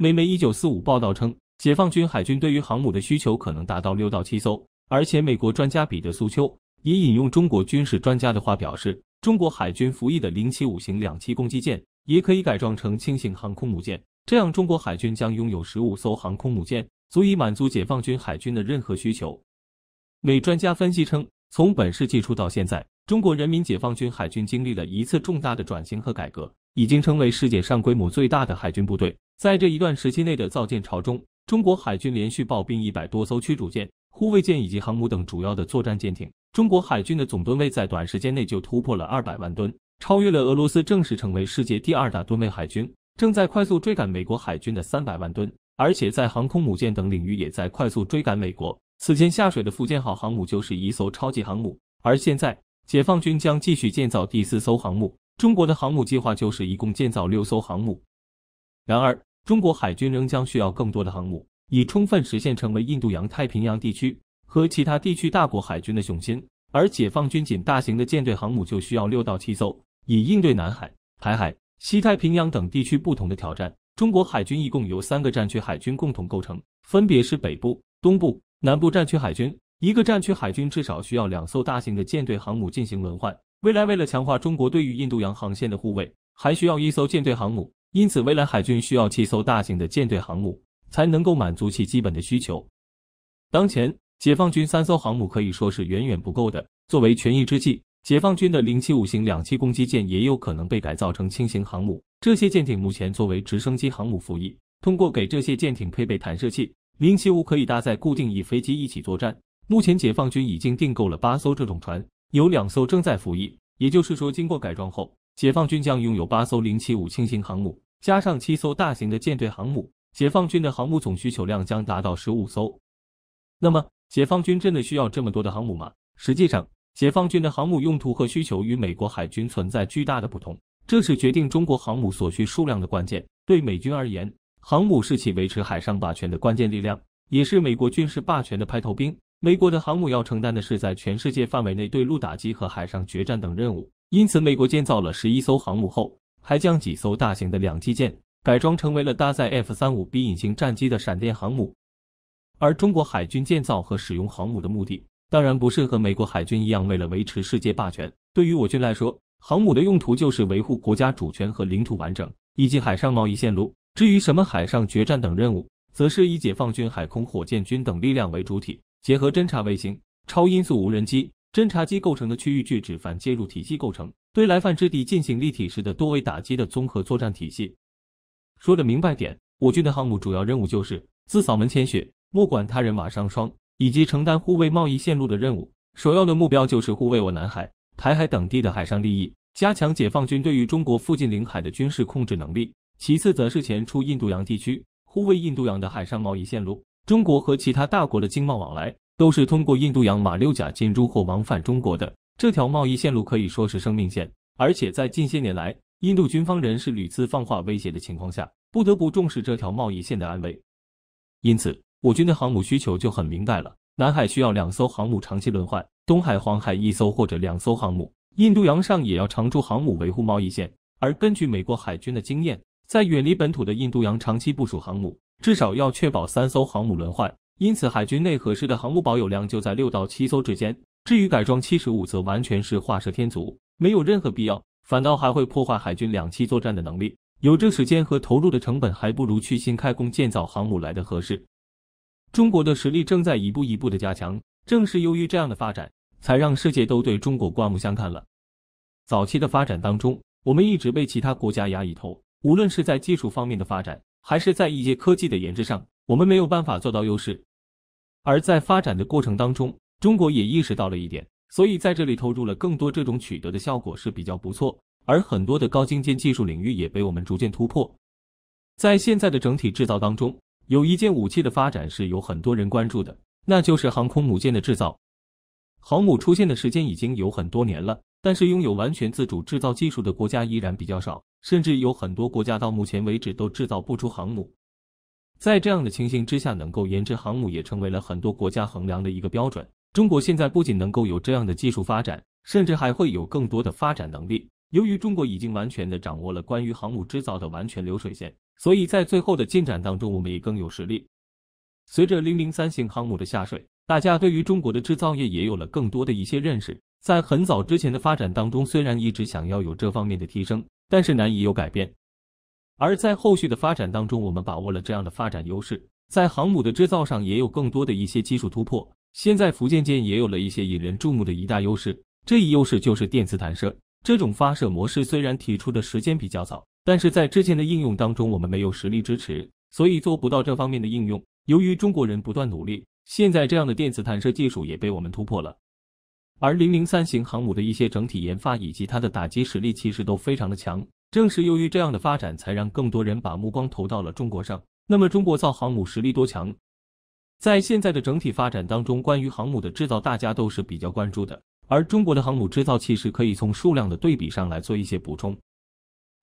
美媒《一九四五》报道称，解放军海军对于航母的需求可能达到六到七艘。而且，美国专家彼得·苏丘也引用中国军事专家的话表示，中国海军服役的零七五型两栖攻击舰也可以改装成轻型航空母舰，这样中国海军将拥有十五艘航空母舰，足以满足解放军海军的任何需求。美专家分析称，从本世纪初到现在，中国人民解放军海军经历了一次重大的转型和改革，已经成为世界上规模最大的海军部队。在这一段时期内的造舰潮中，中国海军连续爆并一百多艘驱逐舰、护卫舰以及航母等主要的作战舰艇。中国海军的总吨位在短时间内就突破了二百万吨，超越了俄罗斯，正式成为世界第二大吨位海军，正在快速追赶美国海军的三百万吨。而且在航空母舰等领域也在快速追赶美国。此前下水的福建号航母就是一艘超级航母，而现在解放军将继续建造第四艘航母。中国的航母计划就是一共建造六艘航母，然而。中国海军仍将需要更多的航母，以充分实现成为印度洋太平洋地区和其他地区大国海军的雄心。而解放军仅大型的舰队航母就需要六到七艘，以应对南海、台海、西太平洋等地区不同的挑战。中国海军一共由三个战区海军共同构成，分别是北部、东部、南部战区海军。一个战区海军至少需要两艘大型的舰队航母进行轮换。未来，为了强化中国对于印度洋航线的护卫，还需要一艘舰队航母。因此，未来海军需要七艘大型的舰队航母才能够满足其基本的需求。当前，解放军三艘航母可以说是远远不够的。作为权宜之计，解放军的零七五型两栖攻击舰也有可能被改造成轻型航母。这些舰艇目前作为直升机航母服役，通过给这些舰艇配备弹射器，零七五可以搭载固定翼飞机一起作战。目前，解放军已经订购了八艘这种船，有两艘正在服役。也就是说，经过改装后。解放军将拥有八艘零七五轻型航母，加上七艘大型的舰队航母，解放军的航母总需求量将达到十五艘。那么，解放军真的需要这么多的航母吗？实际上，解放军的航母用途和需求与美国海军存在巨大的不同，这是决定中国航母所需数量的关键。对美军而言，航母是其维持海上霸权的关键力量，也是美国军事霸权的排头兵。美国的航母要承担的是在全世界范围内对陆打击和海上决战等任务。因此，美国建造了十一艘航母后，还将几艘大型的两栖舰改装成为了搭载 F 三五 B 隐形战机的“闪电”航母。而中国海军建造和使用航母的目的，当然不是和美国海军一样为了维持世界霸权。对于我军来说，航母的用途就是维护国家主权和领土完整以及海上贸易线路。至于什么海上决战等任务，则是以解放军海空火箭军等力量为主体，结合侦察卫星、超音速无人机。侦察机构成的区域制止反介入体系构成，对来犯之敌进行立体式的多维打击的综合作战体系。说的明白点，我军的航母主要任务就是自扫门前雪，莫管他人瓦上霜，以及承担护卫贸易线路的任务。首要的目标就是护卫我南海、台海等地的海上利益，加强解放军对于中国附近领海的军事控制能力。其次则是前出印度洋地区，护卫印度洋的海上贸易线路，中国和其他大国的经贸往来。都是通过印度洋马六甲进入或往返中国的这条贸易线路可以说是生命线，而且在近些年来印度军方人士屡次放话威胁的情况下，不得不重视这条贸易线的安危。因此，我军的航母需求就很明白了：南海需要两艘航母长期轮换，东海、黄海一艘或者两艘航母，印度洋上也要常驻航母维护贸易线。而根据美国海军的经验，在远离本土的印度洋长期部署航母，至少要确保三艘航母轮换。因此，海军内核式的航母保有量就在六到七艘之间。至于改装七十五，则完全是画蛇添足，没有任何必要，反倒还会破坏海军两栖作战的能力。有这时间和投入的成本，还不如去新开工建造航母来的合适。中国的实力正在一步一步的加强，正是由于这样的发展，才让世界都对中国刮目相看了。早期的发展当中，我们一直被其他国家压一头，无论是在技术方面的发展，还是在一些科技的研制上，我们没有办法做到优势。而在发展的过程当中，中国也意识到了一点，所以在这里投入了更多，这种取得的效果是比较不错。而很多的高精尖技术领域也被我们逐渐突破。在现在的整体制造当中，有一件武器的发展是有很多人关注的，那就是航空母舰的制造。航母出现的时间已经有很多年了，但是拥有完全自主制造技术的国家依然比较少，甚至有很多国家到目前为止都制造不出航母。在这样的情形之下，能够研制航母也成为了很多国家衡量的一个标准。中国现在不仅能够有这样的技术发展，甚至还会有更多的发展能力。由于中国已经完全的掌握了关于航母制造的完全流水线，所以在最后的进展当中，我们也更有实力。随着零零三型航母的下水，大家对于中国的制造业也有了更多的一些认识。在很早之前的发展当中，虽然一直想要有这方面的提升，但是难以有改变。而在后续的发展当中，我们把握了这样的发展优势，在航母的制造上也有更多的一些技术突破。现在福建舰也有了一些引人注目的一大优势，这一优势就是电磁弹射。这种发射模式虽然提出的时间比较早，但是在之前的应用当中，我们没有实力支持，所以做不到这方面的应用。由于中国人不断努力，现在这样的电磁弹射技术也被我们突破了。而零零三型航母的一些整体研发以及它的打击实力，其实都非常的强。正是由于这样的发展，才让更多人把目光投到了中国上。那么，中国造航母实力多强？在现在的整体发展当中，关于航母的制造，大家都是比较关注的。而中国的航母制造其实可以从数量的对比上来做一些补充。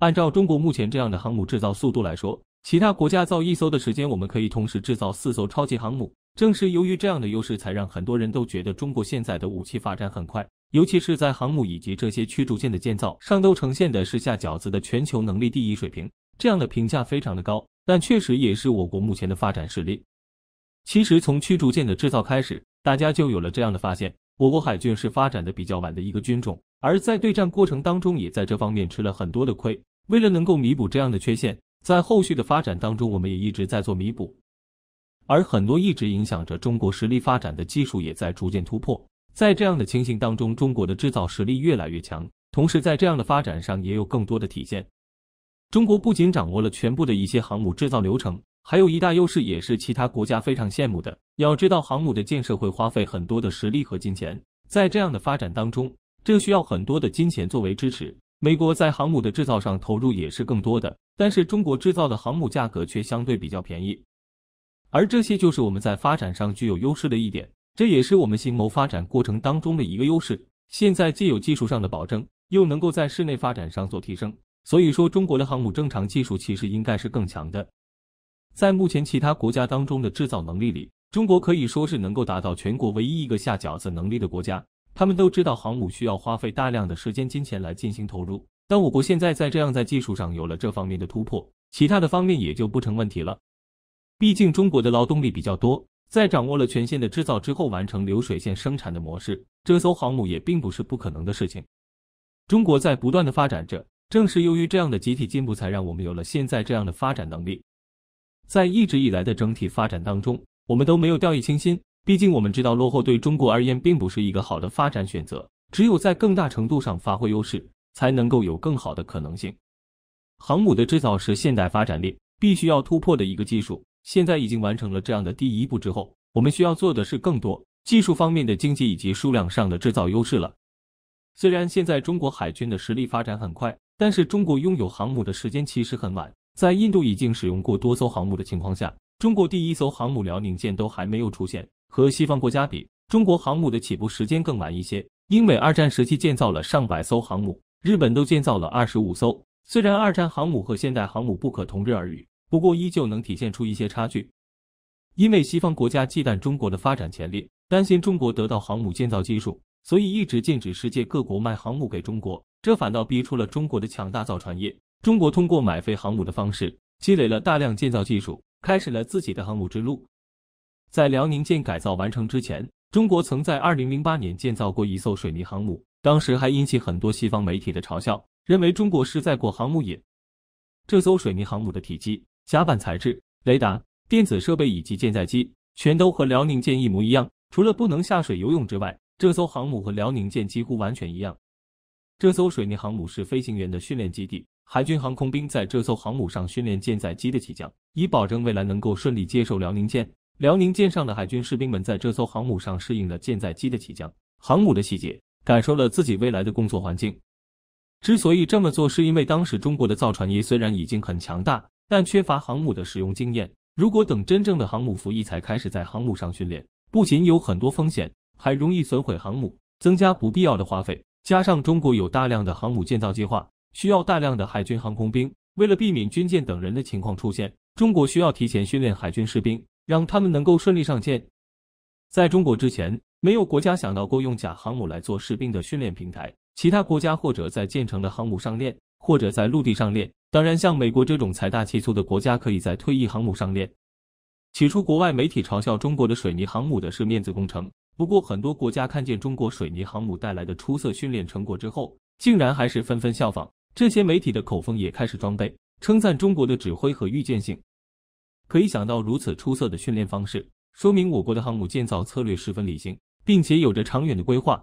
按照中国目前这样的航母制造速度来说，其他国家造一艘的时间，我们可以同时制造四艘超级航母。正是由于这样的优势，才让很多人都觉得中国现在的武器发展很快。尤其是在航母以及这些驱逐舰的建造上，都呈现的是下饺子的全球能力第一水平，这样的评价非常的高，但确实也是我国目前的发展实力。其实从驱逐舰的制造开始，大家就有了这样的发现：我国海军是发展的比较晚的一个军种，而在对战过程当中也在这方面吃了很多的亏。为了能够弥补这样的缺陷，在后续的发展当中，我们也一直在做弥补，而很多一直影响着中国实力发展的技术也在逐渐突破。在这样的情形当中，中国的制造实力越来越强，同时在这样的发展上也有更多的体现。中国不仅掌握了全部的一些航母制造流程，还有一大优势也是其他国家非常羡慕的。要知道，航母的建设会花费很多的实力和金钱，在这样的发展当中，这需要很多的金钱作为支持。美国在航母的制造上投入也是更多的，但是中国制造的航母价格却相对比较便宜，而这些就是我们在发展上具有优势的一点。这也是我们新谋发展过程当中的一个优势。现在既有技术上的保证，又能够在室内发展上做提升。所以说，中国的航母正常技术其实应该是更强的。在目前其他国家当中的制造能力里，中国可以说是能够达到全国唯一一个下饺子能力的国家。他们都知道航母需要花费大量的时间、金钱来进行投入，但我国现在在这样在技术上有了这方面的突破，其他的方面也就不成问题了。毕竟中国的劳动力比较多。在掌握了全线的制造之后，完成流水线生产的模式，这艘航母也并不是不可能的事情。中国在不断的发展着，正是由于这样的集体进步，才让我们有了现在这样的发展能力。在一直以来的整体发展当中，我们都没有掉以轻心，毕竟我们知道落后对中国而言并不是一个好的发展选择，只有在更大程度上发挥优势，才能够有更好的可能性。航母的制造是现代发展力必须要突破的一个技术。现在已经完成了这样的第一步之后，我们需要做的是更多技术方面的经济以及数量上的制造优势了。虽然现在中国海军的实力发展很快，但是中国拥有航母的时间其实很晚。在印度已经使用过多艘航母的情况下，中国第一艘航母辽宁舰都还没有出现。和西方国家比，中国航母的起步时间更晚一些。英美二战时期建造了上百艘航母，日本都建造了二十五艘。虽然二战航母和现代航母不可同日而语。不过依旧能体现出一些差距，因为西方国家忌惮中国的发展潜力，担心中国得到航母建造技术，所以一直禁止世界各国卖航母给中国。这反倒逼出了中国的强大造船业。中国通过买废航母的方式，积累了大量建造技术，开始了自己的航母之路。在辽宁舰改造完成之前，中国曾在2008年建造过一艘水泥航母，当时还引起很多西方媒体的嘲笑，认为中国是在过航母瘾。这艘水泥航母的体积。甲板材质、雷达、电子设备以及舰载机全都和辽宁舰一模一样，除了不能下水游泳之外，这艘航母和辽宁舰几乎完全一样。这艘水泥航母是飞行员的训练基地，海军航空兵在这艘航母上训练舰载机的起降，以保证未来能够顺利接受辽宁舰。辽宁舰上的海军士兵们在这艘航母上适应了舰载机的起降、航母的细节，感受了自己未来的工作环境。之所以这么做，是因为当时中国的造船业虽然已经很强大。但缺乏航母的使用经验，如果等真正的航母服役才开始在航母上训练，不仅有很多风险，还容易损毁航母，增加不必要的花费。加上中国有大量的航母建造计划，需要大量的海军航空兵，为了避免军舰等人的情况出现，中国需要提前训练海军士兵，让他们能够顺利上舰。在中国之前，没有国家想到过用假航母来做士兵的训练平台，其他国家或者在建成的航母上练。或者在陆地上练，当然，像美国这种财大气粗的国家，可以在退役航母上练。起初，国外媒体嘲笑中国的水泥航母的是面子工程，不过很多国家看见中国水泥航母带来的出色训练成果之后，竟然还是纷纷效仿。这些媒体的口风也开始装备，称赞中国的指挥和预见性。可以想到，如此出色的训练方式，说明我国的航母建造策略十分理性，并且有着长远的规划。